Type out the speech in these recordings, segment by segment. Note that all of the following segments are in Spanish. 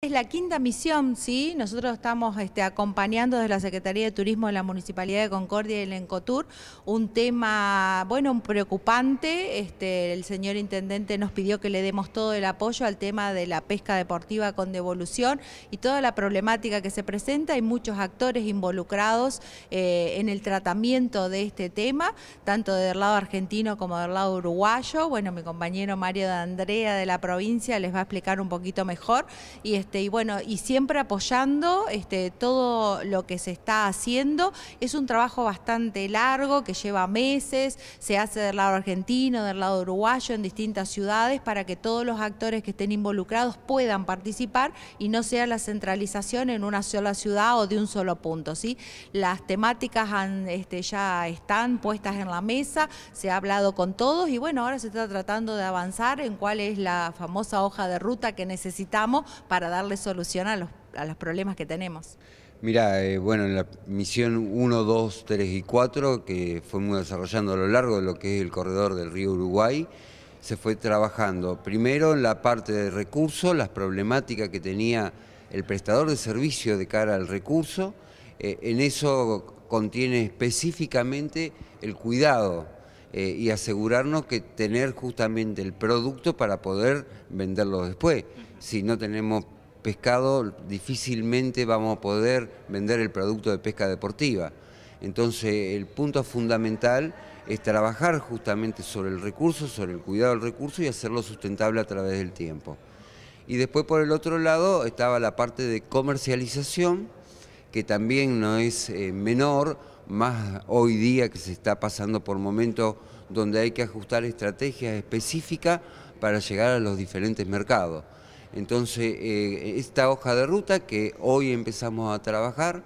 Es la quinta misión, ¿sí? Nosotros estamos este, acompañando desde la Secretaría de Turismo de la Municipalidad de Concordia y el Encotur un tema, bueno, un preocupante. Este, el señor Intendente nos pidió que le demos todo el apoyo al tema de la pesca deportiva con devolución y toda la problemática que se presenta. Hay muchos actores involucrados eh, en el tratamiento de este tema, tanto del lado argentino como del lado uruguayo. Bueno, mi compañero Mario de Andrea de la provincia les va a explicar un poquito mejor. y este, y bueno, y siempre apoyando este, todo lo que se está haciendo. Es un trabajo bastante largo que lleva meses, se hace del lado argentino, del lado uruguayo, en distintas ciudades, para que todos los actores que estén involucrados puedan participar y no sea la centralización en una sola ciudad o de un solo punto. ¿sí? Las temáticas este, ya están puestas en la mesa, se ha hablado con todos y bueno, ahora se está tratando de avanzar en cuál es la famosa hoja de ruta que necesitamos para dar darle solución a los, problemas que tenemos. Mira, eh, bueno, en la misión 1, 2, 3 y 4, que fuimos desarrollando a lo largo de lo que es el corredor del río Uruguay, se fue trabajando primero en la parte de recursos, las problemáticas que tenía el prestador de servicio de cara al recurso, eh, en eso contiene específicamente el cuidado eh, y asegurarnos que tener justamente el producto para poder venderlo después. Si no tenemos pescado difícilmente vamos a poder vender el producto de pesca deportiva. Entonces el punto fundamental es trabajar justamente sobre el recurso, sobre el cuidado del recurso y hacerlo sustentable a través del tiempo. Y después por el otro lado estaba la parte de comercialización, que también no es eh, menor, más hoy día que se está pasando por momentos donde hay que ajustar estrategias específicas para llegar a los diferentes mercados. Entonces, eh, esta hoja de ruta que hoy empezamos a trabajar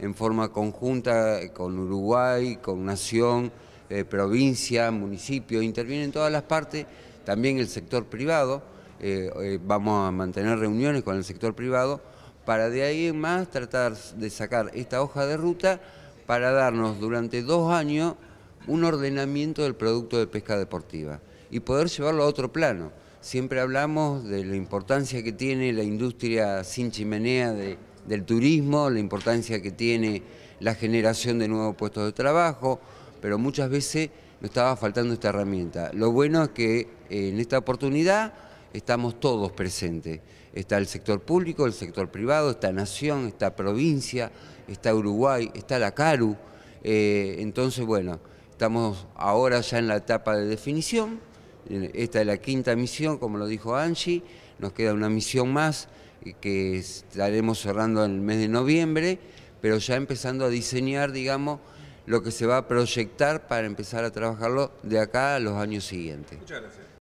en forma conjunta con Uruguay, con Nación, eh, provincia, municipio, intervienen todas las partes, también el sector privado, eh, vamos a mantener reuniones con el sector privado, para de ahí en más tratar de sacar esta hoja de ruta para darnos durante dos años un ordenamiento del producto de pesca deportiva y poder llevarlo a otro plano. Siempre hablamos de la importancia que tiene la industria sin chimenea del turismo, la importancia que tiene la generación de nuevos puestos de trabajo, pero muchas veces nos estaba faltando esta herramienta. Lo bueno es que eh, en esta oportunidad estamos todos presentes. Está el sector público, el sector privado, está Nación, está Provincia, está Uruguay, está la CARU. Eh, entonces, bueno, estamos ahora ya en la etapa de definición. Esta es la quinta misión, como lo dijo Angie, nos queda una misión más eh, que estaremos cerrando en el mes de noviembre, pero ya empezando a diseñar, digamos, lo que se va a proyectar para empezar a trabajarlo de acá a los años siguientes. Muchas gracias.